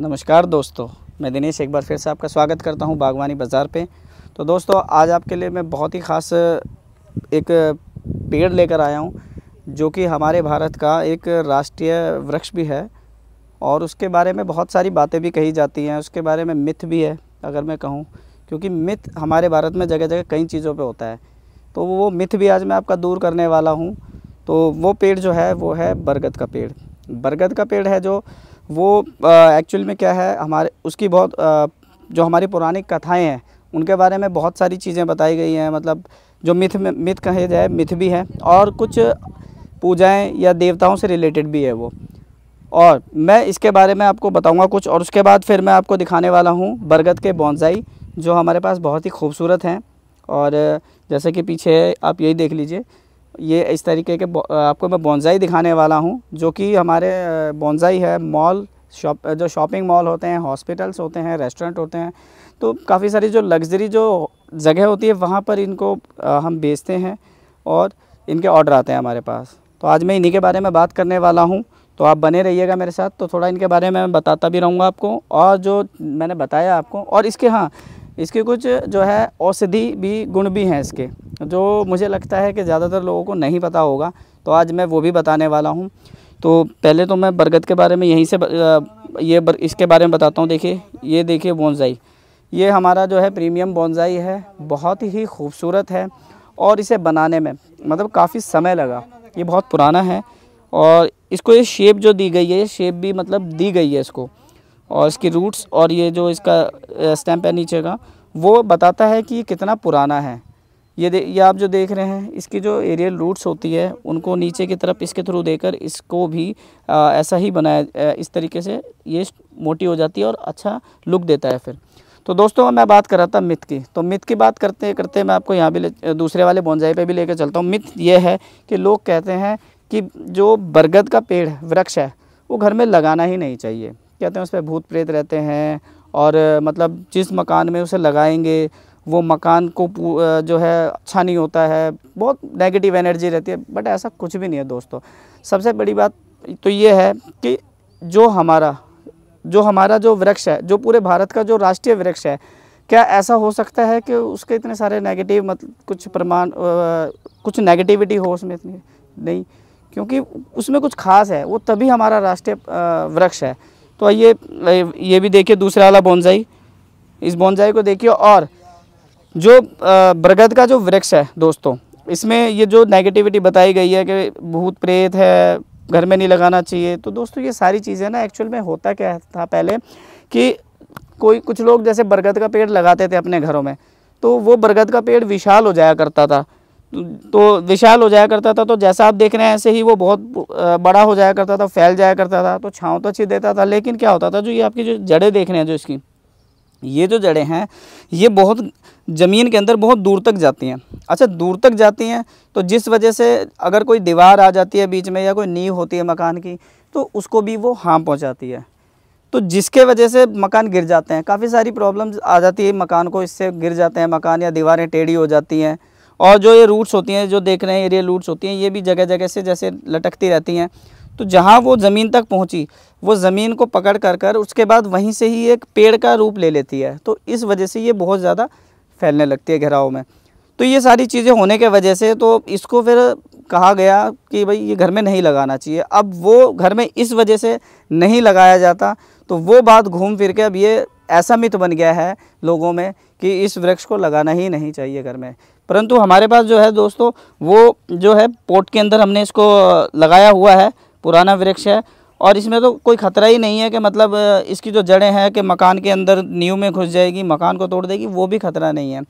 नमस्कार दोस्तों मैं दिनेश एक बार फिर से आपका स्वागत करता हूं बागवानी बाज़ार पे तो दोस्तों आज आपके लिए मैं बहुत ही ख़ास एक पेड़ लेकर आया हूं जो कि हमारे भारत का एक राष्ट्रीय वृक्ष भी है और उसके बारे में बहुत सारी बातें भी कही जाती हैं उसके बारे में मिथ भी है अगर मैं कहूँ क्योंकि मिथ हमारे भारत में जगह जगह कई चीज़ों पर होता है तो वो मिथ भी आज मैं आपका दूर करने वाला हूँ तो वो पेड़ जो है वो है बरगद का पेड़ बरगद का पेड़ है जो वो एक्चुअल में क्या है हमारे उसकी बहुत आ, जो हमारी पुरानी कथाएं हैं उनके बारे में बहुत सारी चीज़ें बताई गई हैं मतलब जो मिथ मिथ कहे जाए मिथ भी है और कुछ पूजाएं या देवताओं से रिलेटेड भी है वो और मैं इसके बारे में आपको बताऊंगा कुछ और उसके बाद फिर मैं आपको दिखाने वाला हूँ बरगद के बॉन्जाई जो हमारे पास बहुत ही खूबसूरत हैं और जैसे कि पीछे आप यही देख लीजिए ये इस तरीके के आपको मैं बॉन्जाई दिखाने वाला हूँ जो कि हमारे बॉन्जाई है मॉल शॉप जो शॉपिंग मॉल होते हैं हॉस्पिटल्स होते हैं रेस्टोरेंट होते हैं तो काफ़ी सारी जो लग्जरी जो जगह होती है वहाँ पर इनको हम बेचते हैं और इनके ऑर्डर आते हैं हमारे पास तो आज मैं इन्हीं के बारे में बात करने वाला हूँ तो आप बने रहिएगा मेरे साथ तो थोड़ा इनके बारे में मैं बताता भी रहूँगा आपको और जो मैंने बताया आपको और इसके हाँ इसके कुछ जो है औषधि भी गुण भी हैं इसके जो मुझे लगता है कि ज़्यादातर लोगों को नहीं पता होगा तो आज मैं वो भी बताने वाला हूँ तो पहले तो मैं बरगद के बारे में यहीं से ये बर, इसके बारे में बताता हूँ देखिए ये देखिए बोनजाई ये हमारा जो है प्रीमियम बोनजाई है बहुत ही खूबसूरत है और इसे बनाने में मतलब काफ़ी समय लगा ये बहुत पुराना है और इसको ये शेप जो दी गई है ये शेप भी मतलब दी गई है इसको और इसकी रूट्स और ये जो इसका स्टैम्प है नीचे का वो बताता है कि ये कितना पुराना है ये दे ये आप जो देख रहे हैं इसकी जो एरियल रूट्स होती है उनको नीचे की तरफ इसके थ्रू देकर इसको भी आ, ऐसा ही बनाया इस तरीके से ये मोटी हो जाती है और अच्छा लुक देता है फिर तो दोस्तों मैं बात कर रहा था मिथ की तो मिथ की बात करते करते मैं आपको यहाँ भी ले दूसरे वाले बोनजाई पर भी लेकर चलता हूँ मिथ ये है कि लोग कहते हैं कि जो बरगद का पेड़ वृक्ष है वो घर में लगाना ही नहीं चाहिए कहते हैं उस पर भूत प्रेत रहते हैं और मतलब जिस मकान में उसे लगाएंगे वो मकान को जो है अच्छा नहीं होता है बहुत नेगेटिव एनर्जी रहती है बट ऐसा कुछ भी नहीं है दोस्तों सबसे बड़ी बात तो ये है कि जो हमारा जो हमारा जो वृक्ष है जो पूरे भारत का जो राष्ट्रीय वृक्ष है क्या ऐसा हो सकता है कि उसके इतने सारे नेगेटिव मतलब कुछ प्रमाण कुछ नेगेटिविटी हो उसमें इतनी नहीं क्योंकि उसमें कुछ खास है वो तभी हमारा राष्ट्रीय वृक्ष है तो आइए ये भी देखिए दूसरा वाला बोनजाई इस बोनजाई को देखिए और जो बरगद का जो वृक्ष है दोस्तों इसमें ये जो नेगेटिविटी बताई गई है कि भूत प्रेत है घर में नहीं लगाना चाहिए तो दोस्तों ये सारी चीज़ें ना एक्चुअल में होता क्या था पहले कि कोई कुछ लोग जैसे बरगद का पेड़ लगाते थे अपने घरों में तो वो बरगद का पेड़ विशाल हो जाया करता था तो विशाल हो जाया करता था तो जैसा आप देख रहे हैं ऐसे ही वो बहुत बड़ा हो जाया करता था फैल जाया करता था तो छाँव तो अच्छी देता था लेकिन क्या होता था जो ये आपकी जो जड़ें देख रहे हैं जो इसकी ये जो जड़ें हैं ये बहुत ज़मीन के अंदर बहुत दूर तक जाती हैं अच्छा दूर तक जाती हैं तो जिस वजह से अगर कोई दीवार आ जाती है बीच में या कोई नींव होती है मकान की तो उसको भी वो हाँ पहुँचाती है तो जिसके वजह से मकान गिर जाते हैं काफ़ी सारी प्रॉब्लम्स आ जाती है मकान को इससे गिर जाते हैं मकान या दीवारें टेढ़ी हो जाती हैं और जो ये रूट्स होती हैं जो देख रहे हैं एरियल रूट्स होती हैं ये भी जगह जगह से जैसे लटकती रहती हैं तो जहाँ वो ज़मीन तक पहुँची वो ज़मीन को पकड़ कर कर उसके बाद वहीं से ही एक पेड़ का रूप ले लेती है तो इस वजह से ये बहुत ज़्यादा फैलने लगती है घराव में तो ये सारी चीज़ें होने के वजह से तो इसको फिर कहा गया कि भाई ये घर में नहीं लगाना चाहिए अब वो घर में इस वजह से नहीं लगाया जाता तो वो बात घूम फिर के अब ये ऐसा मित बन गया है लोगों में कि इस वृक्ष को लगाना ही नहीं चाहिए घर में परंतु हमारे पास जो है दोस्तों वो जो है पोट के अंदर हमने इसको लगाया हुआ है पुराना वृक्ष है और इसमें तो कोई ख़तरा ही नहीं है कि मतलब इसकी जो जड़ें हैं कि मकान के अंदर नींव में घुस जाएगी मकान को तोड़ देगी वो भी ख़तरा नहीं है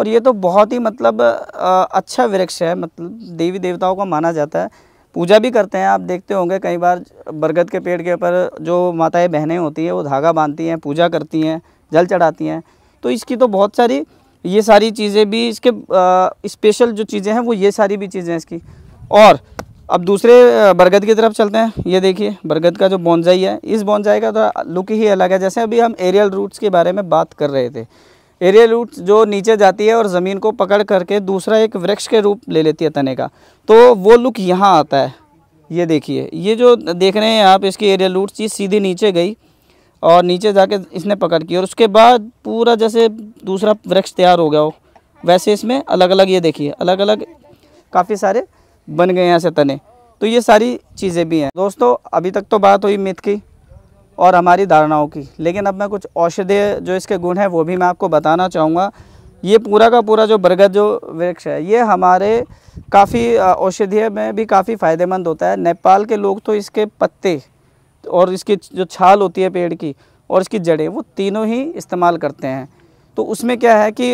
और ये तो बहुत ही मतलब अच्छा वृक्ष है मतलब देवी देवताओं का माना जाता है पूजा भी करते हैं आप देखते होंगे कई बार बरगद के पेड़ के ऊपर जो माताएं बहनें होती हैं वो धागा बांधती हैं पूजा करती हैं जल चढ़ाती हैं तो इसकी तो बहुत सारी ये सारी चीज़ें भी इसके स्पेशल जो चीज़ें हैं वो ये सारी भी चीज़ें हैं इसकी और अब दूसरे बरगद की तरफ चलते हैं ये देखिए बरगद का जो बॉन्जाई है इस बॉन्जाई का तो लुक ही अलग है जैसे अभी हम एरियल रूट्स के बारे में बात कर रहे थे एरियल रूट्स जो नीचे जाती है और ज़मीन को पकड़ करके दूसरा एक वृक्ष के रूप ले लेती है तने का तो वो लुक यहाँ आता है ये देखिए ये जो देख रहे हैं आप इसकी एरियल रूट्स ये सीधी नीचे गई और नीचे जाके इसने पकड़ की और उसके बाद पूरा जैसे दूसरा वृक्ष तैयार हो गया हो वैसे इसमें अलग अलग ये देखिए अलग अलग काफ़ी सारे बन गए हैं ऐसे तने तो ये सारी चीज़ें भी हैं दोस्तों अभी तक तो बात हुई मिथ की और हमारी धारणाओं की लेकिन अब मैं कुछ औषधीय जो इसके गुण हैं वो भी मैं आपको बताना चाहूँगा ये पूरा का पूरा जो बरगद जो वृक्ष है ये हमारे काफ़ी औषधीय में भी काफ़ी फ़ायदेमंद होता है नेपाल के लोग तो इसके पत्ते और इसकी जो छाल होती है पेड़ की और इसकी जड़ें वो तीनों ही इस्तेमाल करते हैं तो उसमें क्या है कि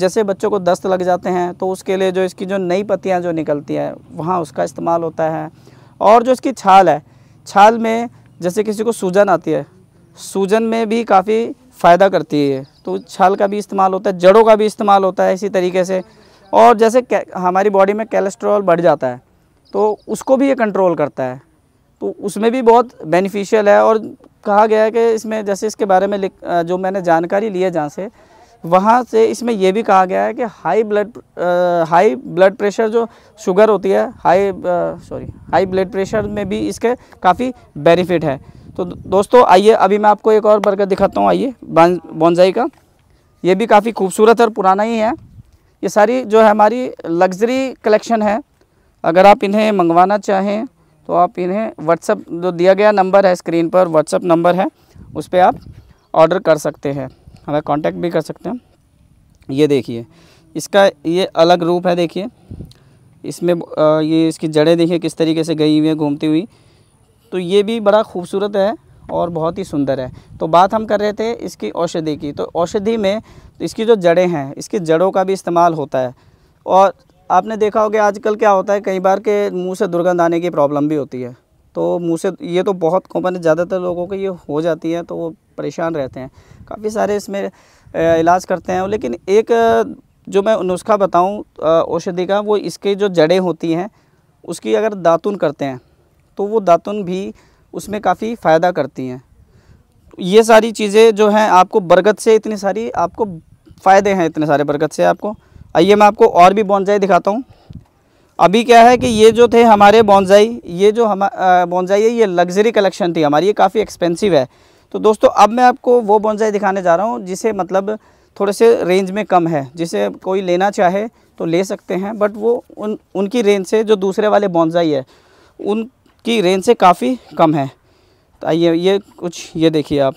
जैसे बच्चों को दस्त लग जाते हैं तो उसके लिए जो इसकी जो नई पत्तियाँ जो निकलती हैं वहाँ उसका इस्तेमाल होता है और जो इसकी छाल है छाल में जैसे किसी को सूजन आती है सूजन में भी काफ़ी फ़ायदा करती है तो छाल का भी इस्तेमाल होता है जड़ों का भी इस्तेमाल होता है इसी तरीके से और जैसे हमारी बॉडी में कैलेस्ट्रॉल बढ़ जाता है तो उसको भी ये कंट्रोल करता है तो उसमें भी बहुत बेनिफिशियल है और कहा गया है कि इसमें जैसे इसके बारे में जो मैंने जानकारी ली है जहाँ से वहाँ से इसमें यह भी कहा गया है कि high blood high blood pressure जो शुगर होती है high sorry high blood pressure में भी इसके काफ़ी बेनिफिट है तो दोस्तों आइए अभी मैं आपको एक और बर्गर दिखाता हूँ आइए बॉन्जाई का ये भी काफ़ी खूबसूरत और पुराना ही है ये सारी जो है हमारी लग्जरी कलेक्शन है अगर आप इन्हें मंगवाना चाहें तो आप इन्हें व्हाट्सअप जो दिया गया नंबर है स्क्रीन पर व्हाट्सअप नंबर है उस पर आप ऑर्डर कर सकते हैं हमें कांटेक्ट भी कर सकते हैं ये देखिए इसका ये अलग रूप है देखिए इसमें ये इसकी जड़ें देखिए किस तरीके से गई हुई हैं घूमती हुई तो ये भी बड़ा खूबसूरत है और बहुत ही सुंदर है तो बात हम कर रहे थे इसकी औषधि की तो औषधि में तो इसकी जो जड़ें हैं इसकी जड़ों का भी इस्तेमाल होता है और आपने देखा होगा आजकल क्या होता है कई बार के मुंह से दुर्गंध आने की प्रॉब्लम भी होती है तो मुंह से ये तो बहुत कॉमन है ज़्यादातर लोगों को ये हो जाती है तो वो परेशान रहते हैं काफ़ी सारे इसमें इलाज करते हैं लेकिन एक जो मैं नुस्खा बताऊँ औषधि का वो इसके जो जड़ें होती हैं उसकी अगर दातुन करते हैं तो वो दातुन भी उसमें काफ़ी फ़ायदा करती हैं ये सारी चीज़ें जो हैं आपको बरगद से इतनी सारी आपको फ़ायदे हैं इतने सारे बरगद से आपको आइए मैं आपको और भी बॉन्जाई दिखाता हूँ अभी क्या है कि ये जो थे हमारे बॉन्जाई ये जो हम बॉन्जाई है ये लग्जरी कलेक्शन थी हमारी ये काफ़ी एक्सपेंसिव है तो दोस्तों अब मैं आपको वो बॉन्जाई दिखाने जा रहा हूँ जिसे मतलब थोड़े से रेंज में कम है जिसे कोई लेना चाहे तो ले सकते हैं बट वो उन उनकी रेंज से जो दूसरे वाले बॉन्जाई है उनकी रेंज से काफ़ी कम है तो आइए ये कुछ ये देखिए आप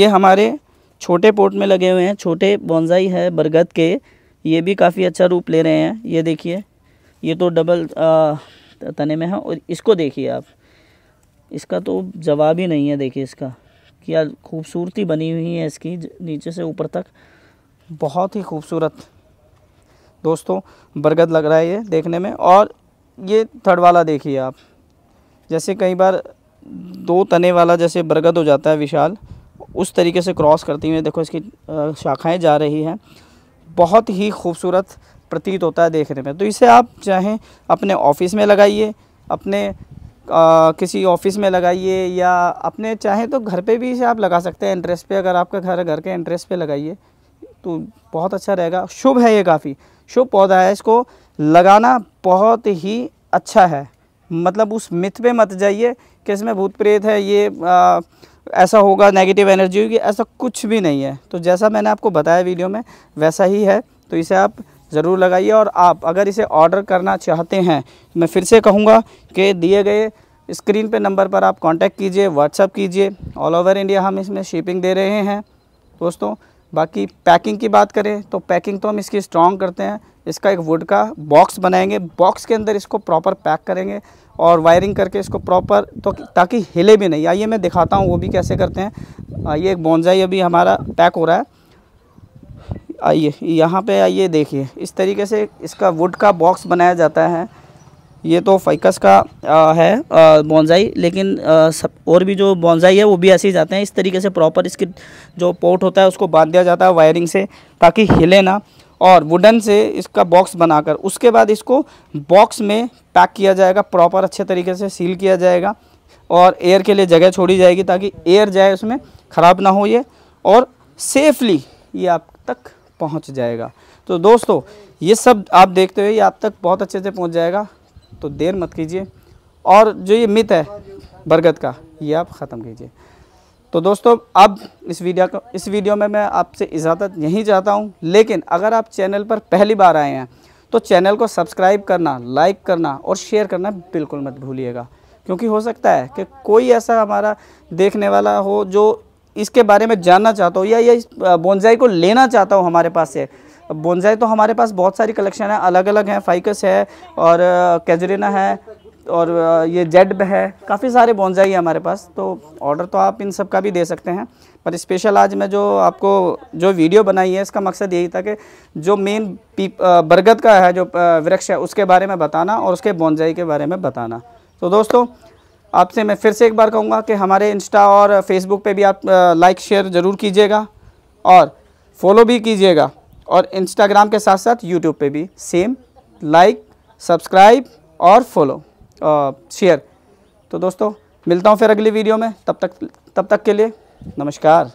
ये हमारे छोटे पोर्ट में लगे हुए हैं छोटे बॉन्जाई है बरगद के ये भी काफ़ी अच्छा रूप ले रहे हैं ये देखिए ये तो डबल आ, तने में है और इसको देखिए आप इसका तो जवाब ही नहीं है देखिए इसका क्या खूबसूरती बनी हुई है इसकी नीचे से ऊपर तक बहुत ही खूबसूरत दोस्तों बरगद लग रहा है ये देखने में और ये थर्ड वाला देखिए आप जैसे कई बार दो तने वाला जैसे बरगद हो जाता है विशाल उस तरीके से क्रॉस करती हुई देखो इसकी शाखाएं जा रही हैं बहुत ही खूबसूरत प्रतीत होता है देखने में तो इसे आप चाहें अपने ऑफिस में लगाइए अपने आ, किसी ऑफिस में लगाइए या अपने चाहें तो घर पे भी इसे आप लगा सकते हैं एंट्रेस पे अगर आपका घर घर के एंट्रेस पे लगाइए तो बहुत अच्छा रहेगा शुभ है ये काफ़ी शुभ पौधा है इसको लगाना बहुत ही अच्छा है मतलब उस मिथ पे मत जाइए कि इसमें भूत प्रेत है ये आ, ऐसा होगा नेगेटिव एनर्जी होगी ऐसा कुछ भी नहीं है तो जैसा मैंने आपको बताया वीडियो में वैसा ही है तो इसे आप ज़रूर लगाइए और आप अगर इसे ऑर्डर करना चाहते हैं मैं फिर से कहूँगा कि दिए गए स्क्रीन पे नंबर पर आप कांटेक्ट कीजिए व्हाट्सअप कीजिए ऑल ओवर इंडिया हम इसमें शिपिंग दे रहे हैं दोस्तों बाकी पैकिंग की बात करें तो पैकिंग तो हम इसकी स्ट्रॉन्ग करते हैं इसका एक वुड का बॉक्स बनाएंगे बॉक्स के अंदर इसको प्रॉपर पैक करेंगे और वायरिंग करके इसको प्रॉपर तो ताकि हिले भी नहीं आइए मैं दिखाता हूँ वो भी कैसे करते हैं आइए एक बॉन्जाई अभी हमारा पैक हो रहा है आइए यहाँ पे आइए देखिए इस तरीके से इसका वुड का बॉक्स बनाया जाता है ये तो फाइकस का आ, है बॉन्जाई लेकिन आ, सब और भी जो बॉन्जाई है वो भी ऐसे ही जाते हैं इस तरीके से प्रॉपर इसकी जो पोर्ट होता है उसको बांध दिया जाता है वायरिंग से ताकि हिले ना और वुडन से इसका बॉक्स बनाकर उसके बाद इसको बॉक्स में पैक किया जाएगा प्रॉपर अच्छे तरीके से सील किया जाएगा और एयर के लिए जगह छोड़ी जाएगी ताकि एयर जाए उसमें ख़राब ना हो ये और सेफली ये आप तक पहुंच जाएगा तो दोस्तों ये सब आप देखते हुए ये आप तक बहुत अच्छे से पहुंच जाएगा तो देर मत कीजिए और जो ये मित है बरगद का ये आप ख़त्म कीजिए तो दोस्तों अब इस वीडियो को इस वीडियो में मैं आपसे इजाज़त यहीं चाहता हूँ लेकिन अगर आप चैनल पर पहली बार आए हैं तो चैनल को सब्सक्राइब करना लाइक करना और शेयर करना बिल्कुल मत भूलिएगा क्योंकि हो सकता है कि कोई ऐसा हमारा देखने वाला हो जो इसके बारे में जानना चाहता हो या ये बोनजाई को लेना चाहता हो हमारे पास से बोनजाई तो हमारे पास बहुत सारी कलेक्शन है अलग अलग हैं फाइकस है और कैजरीना है और ये जेड है काफ़ी सारे बोनजाई है हमारे पास तो ऑर्डर तो आप इन सब का भी दे सकते हैं पर स्पेशल आज मैं जो आपको जो वीडियो बनाई है इसका मकसद यही था कि जो मेन बरगद का है जो वृक्ष है उसके बारे में बताना और उसके बोनजाई के बारे में बताना तो दोस्तों आपसे मैं फिर से एक बार कहूँगा कि हमारे इंस्टा और फेसबुक पर भी आप लाइक शेयर ज़रूर कीजिएगा और फॉलो भी कीजिएगा और इंस्टाग्राम के साथ साथ यूट्यूब पर भी सेम लाइक सब्सक्राइब और फॉलो शेयर तो दोस्तों मिलता हूँ फिर अगली वीडियो में तब तक तब तक के लिए नमस्कार